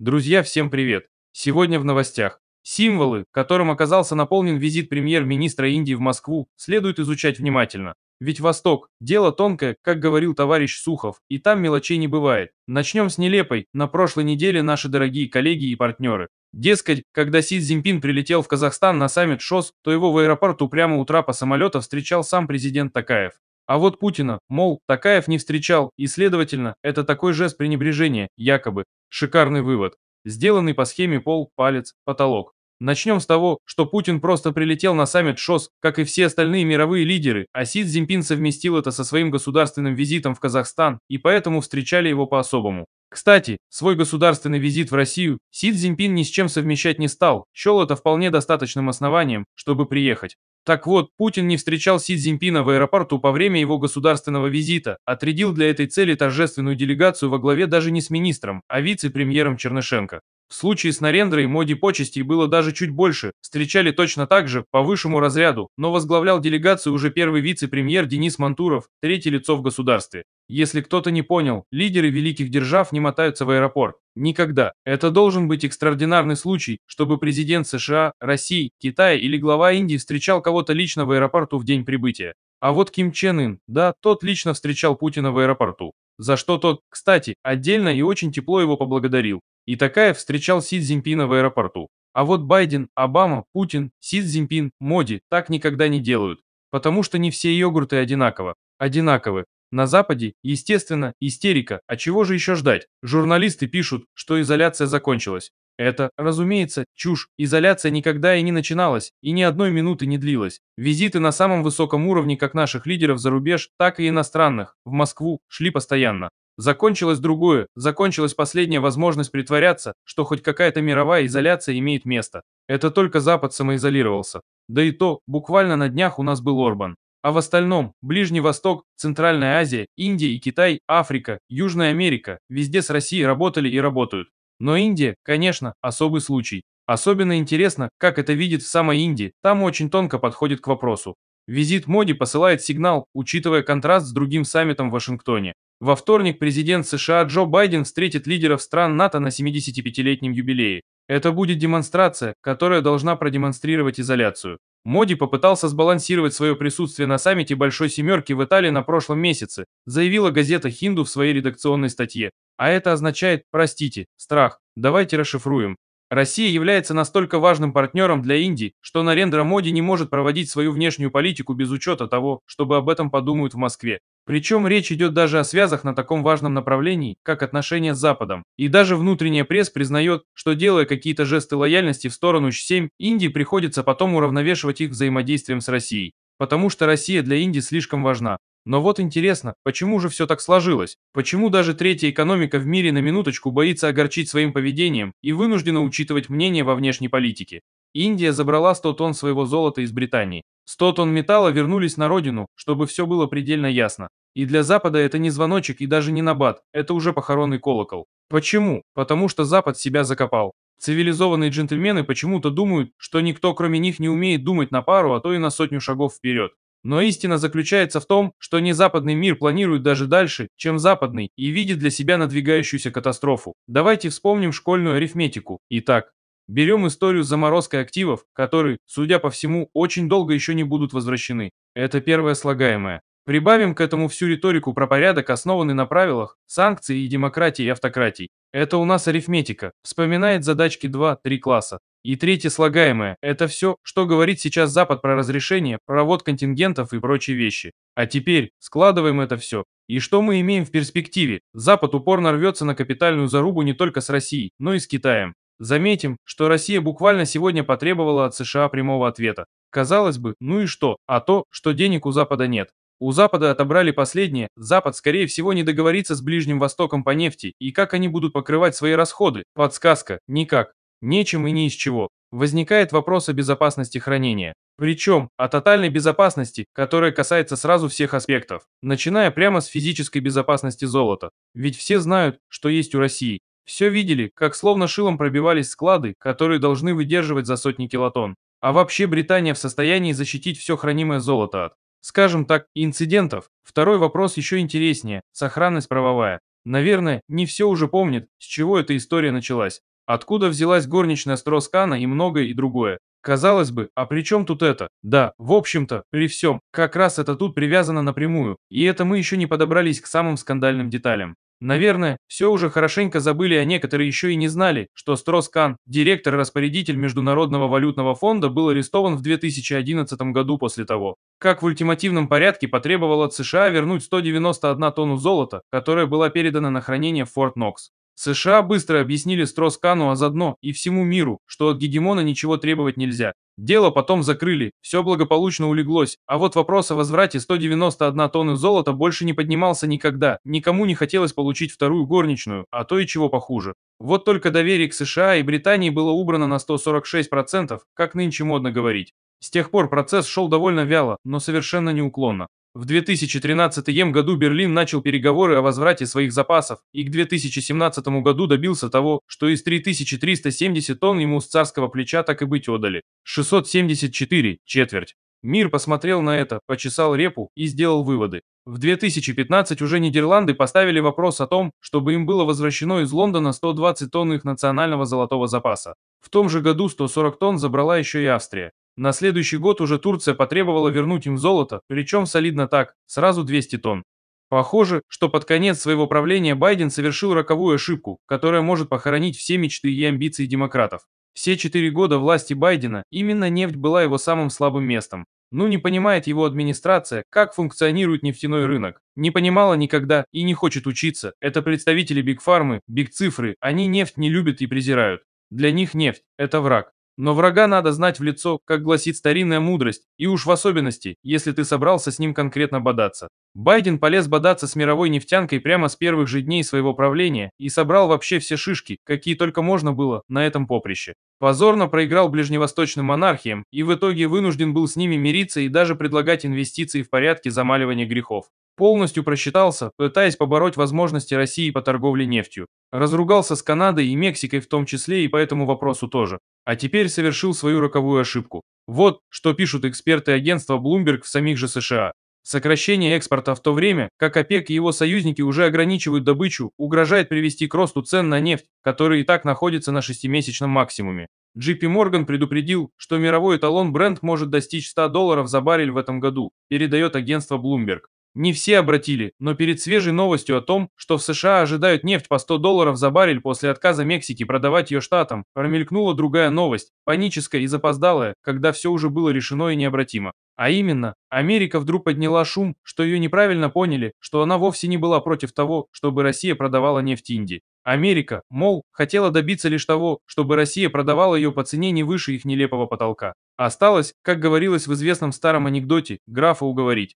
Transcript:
Друзья, всем привет! Сегодня в новостях. Символы, которым оказался наполнен визит премьер-министра Индии в Москву, следует изучать внимательно. Ведь Восток – дело тонкое, как говорил товарищ Сухов, и там мелочей не бывает. Начнем с нелепой, на прошлой неделе наши дорогие коллеги и партнеры. Дескать, когда Си Цзиньпин прилетел в Казахстан на саммит ШОС, то его в аэропорту прямо утра по самолета встречал сам президент Такаев. А вот Путина, мол, Такаев не встречал, и, следовательно, это такой жест пренебрежения, якобы. Шикарный вывод, сделанный по схеме пол, палец, потолок. Начнем с того, что Путин просто прилетел на саммит ШОС, как и все остальные мировые лидеры, а Си Цзиньпин совместил это со своим государственным визитом в Казахстан, и поэтому встречали его по-особому. Кстати, свой государственный визит в Россию Си Цзиньпин ни с чем совмещать не стал, счел это вполне достаточным основанием, чтобы приехать. Так вот, Путин не встречал Си Цзиньпина в аэропорту по время его государственного визита, отрядил для этой цели торжественную делегацию во главе даже не с министром, а вице-премьером Чернышенко. В случае с Нарендрой моде почести было даже чуть больше, встречали точно так же, по высшему разряду, но возглавлял делегацию уже первый вице-премьер Денис Мантуров, третье лицо в государстве. Если кто-то не понял, лидеры великих держав не мотаются в аэропорт. Никогда. Это должен быть экстраординарный случай, чтобы президент США, России, Китая или глава Индии встречал кого-то лично в аэропорту в день прибытия. А вот Ким Чен Ын, да, тот лично встречал Путина в аэропорту. За что тот, кстати, отдельно и очень тепло его поблагодарил. И такая встречал Си Цзиньпина в аэропорту. А вот Байден, Обама, Путин, Си Цзиньпин, Моди так никогда не делают. Потому что не все йогурты одинаково. Одинаковы. На Западе, естественно, истерика, а чего же еще ждать? Журналисты пишут, что изоляция закончилась. Это, разумеется, чушь. Изоляция никогда и не начиналась, и ни одной минуты не длилась. Визиты на самом высоком уровне как наших лидеров за рубеж, так и иностранных, в Москву, шли постоянно. Закончилось другое, закончилась последняя возможность притворяться, что хоть какая-то мировая изоляция имеет место. Это только Запад самоизолировался. Да и то, буквально на днях у нас был Орбан. А в остальном – Ближний Восток, Центральная Азия, Индия и Китай, Африка, Южная Америка – везде с Россией работали и работают. Но Индия, конечно, особый случай. Особенно интересно, как это видит в самой Индии, там очень тонко подходит к вопросу. Визит Моди посылает сигнал, учитывая контраст с другим саммитом в Вашингтоне. Во вторник президент США Джо Байден встретит лидеров стран НАТО на 75-летнем юбилее. Это будет демонстрация, которая должна продемонстрировать изоляцию. Моди попытался сбалансировать свое присутствие на саммите Большой Семерки в Италии на прошлом месяце, заявила газета «Хинду» в своей редакционной статье. А это означает, простите, страх. Давайте расшифруем. Россия является настолько важным партнером для Индии, что Нарендра Моди не может проводить свою внешнюю политику без учета того, чтобы об этом подумают в Москве. Причем речь идет даже о связях на таком важном направлении, как отношения с Западом. И даже внутренняя пресс признает, что делая какие-то жесты лояльности в сторону 7 Индии приходится потом уравновешивать их взаимодействием с Россией. Потому что Россия для Индии слишком важна. Но вот интересно, почему же все так сложилось? Почему даже третья экономика в мире на минуточку боится огорчить своим поведением и вынуждена учитывать мнение во внешней политике? Индия забрала 100 тонн своего золота из Британии. 100 тонн металла вернулись на родину, чтобы все было предельно ясно. И для Запада это не звоночек и даже не набат, это уже похоронный колокол. Почему? Потому что Запад себя закопал. Цивилизованные джентльмены почему-то думают, что никто кроме них не умеет думать на пару, а то и на сотню шагов вперед. Но истина заключается в том, что не западный мир планирует даже дальше, чем западный, и видит для себя надвигающуюся катастрофу. Давайте вспомним школьную арифметику. Итак, берем историю с заморозкой активов, которые, судя по всему, очень долго еще не будут возвращены. Это первое слагаемое. Прибавим к этому всю риторику про порядок, основанный на правилах, санкции и демократии и автократий. Это у нас арифметика, вспоминает задачки 2-3 класса. И третье слагаемое – это все, что говорит сейчас Запад про разрешение, провод контингентов и прочие вещи. А теперь складываем это все. И что мы имеем в перспективе? Запад упорно рвется на капитальную зарубу не только с Россией, но и с Китаем. Заметим, что Россия буквально сегодня потребовала от США прямого ответа. Казалось бы, ну и что? А то, что денег у Запада нет. У Запада отобрали последнее. Запад, скорее всего, не договорится с Ближним Востоком по нефти, и как они будут покрывать свои расходы? Подсказка – никак. Нечем и ни из чего. Возникает вопрос о безопасности хранения. Причем о тотальной безопасности, которая касается сразу всех аспектов, начиная прямо с физической безопасности золота. Ведь все знают, что есть у России. Все видели, как словно шилом пробивались склады, которые должны выдерживать за сотни килотонн. А вообще Британия в состоянии защитить все хранимое золото от Скажем так, инцидентов. Второй вопрос еще интереснее – сохранность правовая. Наверное, не все уже помнят, с чего эта история началась. Откуда взялась горничная Строскана и многое и другое. Казалось бы, а при чем тут это? Да, в общем-то, при всем, как раз это тут привязано напрямую, и это мы еще не подобрались к самым скандальным деталям. Наверное, все уже хорошенько забыли, а некоторые еще и не знали, что Кан, директор и распорядитель Международного валютного фонда, был арестован в 2011 году после того, как в ультимативном порядке потребовало США вернуть 191 тонну золота, которая была передана на хранение в Форт Нокс. США быстро объяснили Строскану, а заодно и всему миру, что от гегемона ничего требовать нельзя. Дело потом закрыли, все благополучно улеглось, а вот вопрос о возврате 191 тонны золота больше не поднимался никогда, никому не хотелось получить вторую горничную, а то и чего похуже. Вот только доверие к США и Британии было убрано на 146%, как нынче модно говорить. С тех пор процесс шел довольно вяло, но совершенно неуклонно. В 2013 году Берлин начал переговоры о возврате своих запасов и к 2017 году добился того, что из 3370 тонн ему с царского плеча так и быть отдали. 674, четверть. Мир посмотрел на это, почесал репу и сделал выводы. В 2015 уже Нидерланды поставили вопрос о том, чтобы им было возвращено из Лондона 120 тонн их национального золотого запаса. В том же году 140 тонн забрала еще и Австрия. На следующий год уже Турция потребовала вернуть им золото, причем солидно так, сразу 200 тонн. Похоже, что под конец своего правления Байден совершил роковую ошибку, которая может похоронить все мечты и амбиции демократов. Все четыре года власти Байдена именно нефть была его самым слабым местом. Ну не понимает его администрация, как функционирует нефтяной рынок. Не понимала никогда и не хочет учиться. Это представители бигфармы, бигцифры, они нефть не любят и презирают. Для них нефть – это враг. Но врага надо знать в лицо, как гласит старинная мудрость, и уж в особенности, если ты собрался с ним конкретно бодаться. Байден полез бодаться с мировой нефтянкой прямо с первых же дней своего правления и собрал вообще все шишки, какие только можно было, на этом поприще. Позорно проиграл ближневосточным монархиям и в итоге вынужден был с ними мириться и даже предлагать инвестиции в порядке замаливания грехов. Полностью просчитался, пытаясь побороть возможности России по торговле нефтью. Разругался с Канадой и Мексикой в том числе и по этому вопросу тоже. А теперь совершил свою роковую ошибку. Вот, что пишут эксперты агентства Bloomberg в самих же США. Сокращение экспорта в то время, как ОПЕК и его союзники уже ограничивают добычу, угрожает привести к росту цен на нефть, который и так находится на шестимесячном максимуме. JP Morgan предупредил, что мировой эталон бренд может достичь 100 долларов за баррель в этом году, передает агентство Bloomberg. Не все обратили, но перед свежей новостью о том, что в США ожидают нефть по 100 долларов за баррель после отказа Мексики продавать ее штатам, промелькнула другая новость, паническая и запоздалая, когда все уже было решено и необратимо. А именно, Америка вдруг подняла шум, что ее неправильно поняли, что она вовсе не была против того, чтобы Россия продавала нефть Индии. Америка, мол, хотела добиться лишь того, чтобы Россия продавала ее по цене не выше их нелепого потолка. Осталось, как говорилось в известном старом анекдоте, графа уговорить.